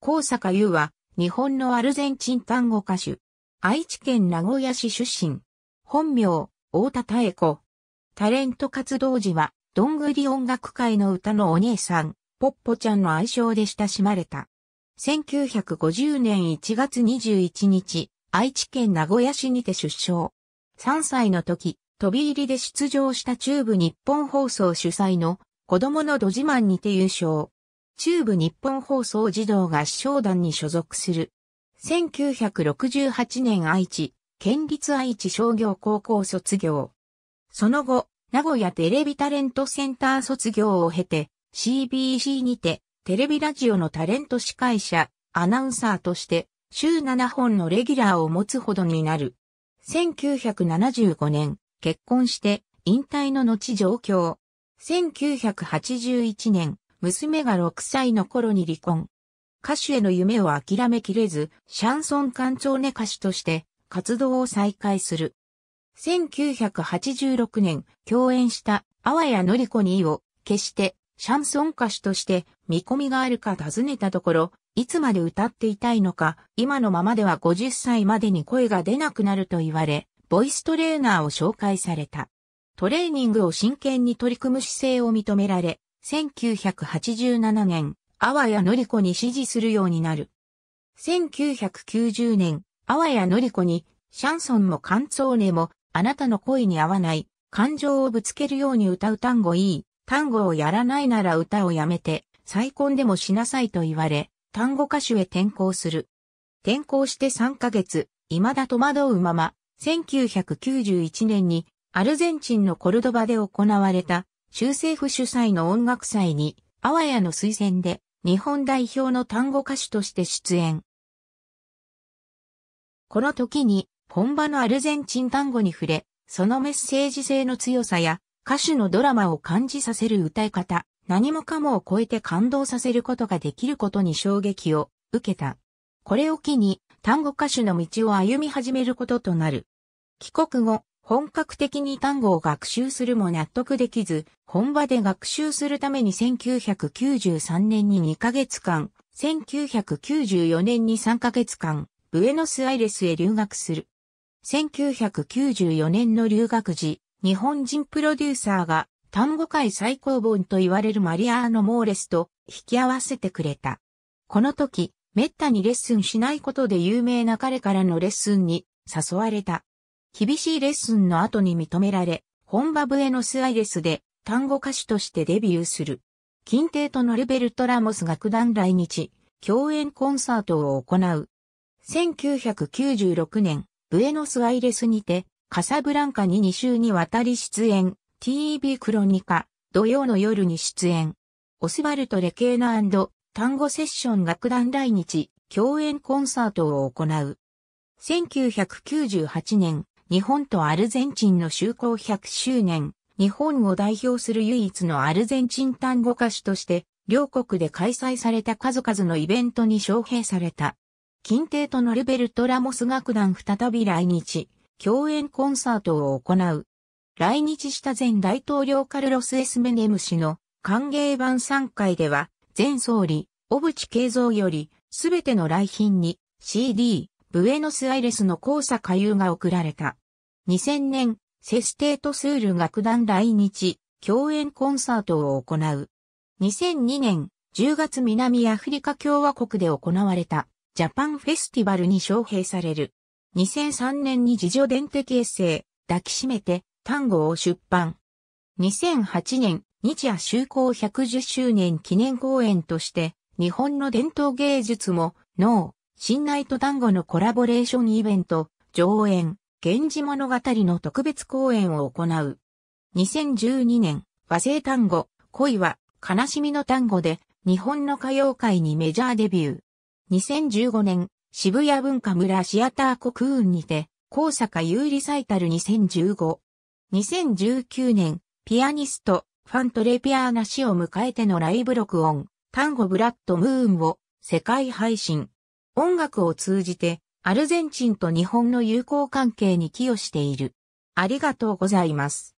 高坂優は、日本のアルゼンチン単語歌手。愛知県名古屋市出身。本名、大田妙子。タレント活動時は、どんぐり音楽界の歌のお姉さん、ポッポちゃんの愛称で親しまれた。1950年1月21日、愛知県名古屋市にて出生。3歳の時、飛び入りで出場した中部日本放送主催の子供のど自慢にて優勝。中部日本放送児童合唱団に所属する。1968年愛知、県立愛知商業高校卒業。その後、名古屋テレビタレントセンター卒業を経て、CBC にて、テレビラジオのタレント司会者、アナウンサーとして、週7本のレギュラーを持つほどになる。1975年、結婚して、引退の後上京。1981年、娘が6歳の頃に離婚。歌手への夢を諦めきれず、シャンソン館長ネ歌手として活動を再開する。1986年、共演した、あわ谷のり子に意を、決して、シャンソン歌手として、見込みがあるか尋ねたところ、いつまで歌っていたいのか、今のままでは50歳までに声が出なくなると言われ、ボイストレーナーを紹介された。トレーニングを真剣に取り組む姿勢を認められ、1987年、阿波やのり子に支持するようになる。1990年、阿波やのり子に、シャンソンもカンツォーネも、あなたの恋に合わない、感情をぶつけるように歌う単語いい、単語をやらないなら歌をやめて、再婚でもしなさいと言われ、単語歌手へ転校する。転校して3ヶ月、未だ戸惑うまま、1991年にアルゼンチンのコルドバで行われた州政府主催の音楽祭に、あわやの推薦で、日本代表の単語歌手として出演。この時に、本場のアルゼンチン単語に触れ、そのメッセージ性の強さや、歌手のドラマを感じさせる歌い方、何もかもを超えて感動させることができることに衝撃を受けた。これを機に、単語歌手の道を歩み始めることとなる。帰国後、本格的に単語を学習するも納得できず、本場で学習するために1993年に2ヶ月間、1994年に3ヶ月間、ブエノスアイレスへ留学する。1994年の留学時、日本人プロデューサーが単語界最高本と言われるマリアーノ・モーレスと引き合わせてくれた。この時、めったにレッスンしないことで有名な彼からのレッスンに誘われた。厳しいレッスンの後に認められ、本場ブエノスアイレスで単語歌手としてデビューする。近帝とノのルベルト・ラモス楽団来日、共演コンサートを行う。1996年、ブエノスアイレスにて、カサブランカに2週にわたり出演、TV クロニカ、土曜の夜に出演。オスバルト・レケーナ単語セッション楽団来日、共演コンサートを行う。1998年、日本とアルゼンチンの就航100周年、日本を代表する唯一のアルゼンチン単語歌手として、両国で開催された数々のイベントに招聘された。近帝とノルベルト・ラモス楽団再び来日、共演コンサートを行う。来日した前大統領カルロス・エスメネム氏の歓迎版3回では、前総理、小渕恵三より、すべての来賓に CD、ブエノスアイレスの交差下遊が贈られた。2000年、セステートスール楽団来日、共演コンサートを行う。2002年、10月南アフリカ共和国で行われた、ジャパンフェスティバルに招聘される。2003年に自助伝的エッセイ、抱きしめて、単語を出版。2008年、日夜就航110周年記念公演として、日本の伝統芸術も、脳、新ナイト単語のコラボレーションイベント、上演、源氏物語の特別公演を行う。2012年、和製単語、恋は、悲しみの単語で、日本の歌謡界にメジャーデビュー。2015年、渋谷文化村シアターコクーンにて、高坂優リサイタル2015。2019年、ピアニスト、ファントレピアーナ氏を迎えてのライブ録音、単語ブラッドムーンを世界配信。音楽を通じてアルゼンチンと日本の友好関係に寄与している。ありがとうございます。